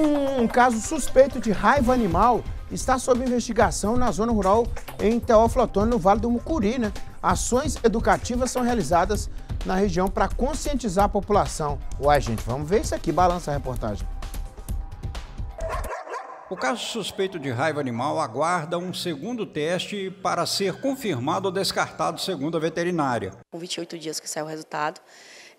Um, caso suspeito de raiva animal está sob investigação na zona rural em Teófilo Otônio, no Vale do Mucuri. Né? Ações educativas são realizadas na região para conscientizar a população. Uai, gente, vamos ver isso aqui. Balança a reportagem. O caso suspeito de raiva animal aguarda um segundo teste para ser confirmado ou descartado, segundo a veterinária. Com 28 dias que saiu o resultado,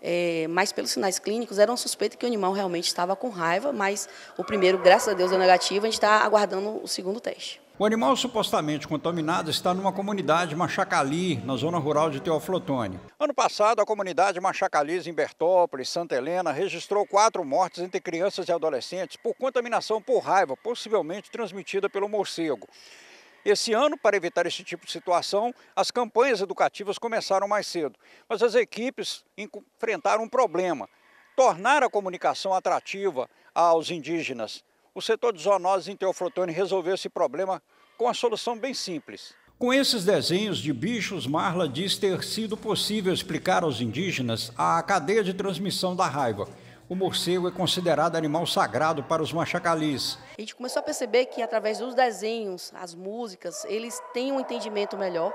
é, mas pelos sinais clínicos, era uma suspeita que o animal realmente estava com raiva, mas o primeiro, graças a Deus, é negativo, a gente está aguardando o segundo teste. O animal supostamente contaminado está numa comunidade Machacali, na zona rural de Teoflotone. Ano passado, a comunidade Machacalis, em Bertópolis, Santa Helena, registrou quatro mortes entre crianças e adolescentes por contaminação por raiva, possivelmente transmitida pelo morcego. Esse ano, para evitar esse tipo de situação, as campanhas educativas começaram mais cedo, mas as equipes enfrentaram um problema: tornar a comunicação atrativa aos indígenas. O setor de zoonoses em Teofrotone resolveu esse problema com uma solução bem simples. Com esses desenhos de bichos, Marla diz ter sido possível explicar aos indígenas a cadeia de transmissão da raiva, o morcego é considerado animal sagrado para os machacalis. A gente começou a perceber que através dos desenhos, as músicas, eles têm um entendimento melhor.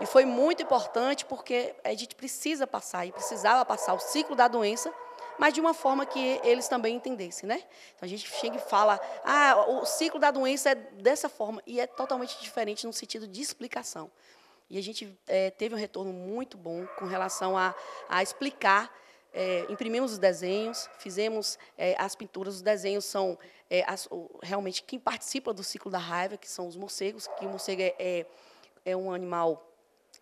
E foi muito importante porque a gente precisa passar e precisava passar o ciclo da doença mas de uma forma que eles também entendessem, né? Então a gente chega e fala, ah, o ciclo da doença é dessa forma e é totalmente diferente no sentido de explicação. E a gente é, teve um retorno muito bom com relação a, a explicar é, imprimimos os desenhos, fizemos é, as pinturas, os desenhos são é, as, realmente quem participa do ciclo da raiva, que são os morcegos, que o morcego é, é, é um animal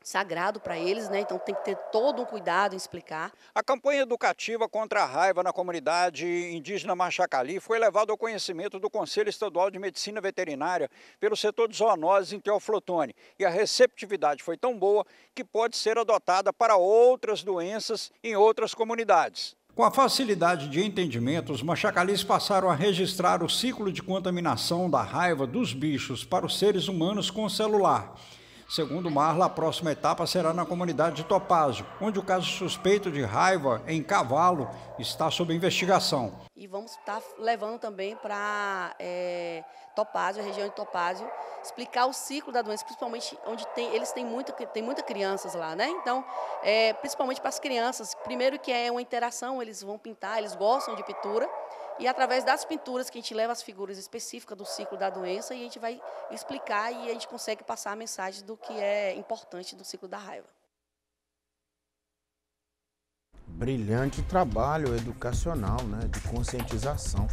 sagrado para eles, né? Então tem que ter todo um cuidado em explicar. A campanha educativa contra a raiva na comunidade indígena Machacali foi levada ao conhecimento do Conselho Estadual de Medicina Veterinária pelo setor de zoonoses em Teoflotone. E a receptividade foi tão boa que pode ser adotada para outras doenças em outras comunidades. Com a facilidade de entendimento, os machacalis passaram a registrar o ciclo de contaminação da raiva dos bichos para os seres humanos com o celular. Segundo Marla, a próxima etapa será na comunidade de Topázio, onde o caso suspeito de raiva em cavalo está sob investigação. E vamos estar tá levando também para é, Topázio, a região de Topázio, explicar o ciclo da doença, principalmente onde tem, eles têm muita, muita crianças lá, né? Então, é, principalmente para as crianças, primeiro que é uma interação, eles vão pintar, eles gostam de pintura. E através das pinturas que a gente leva as figuras específicas do ciclo da doença e a gente vai explicar e a gente consegue passar a mensagem do que é importante do ciclo da raiva. Brilhante trabalho educacional, né, de conscientização.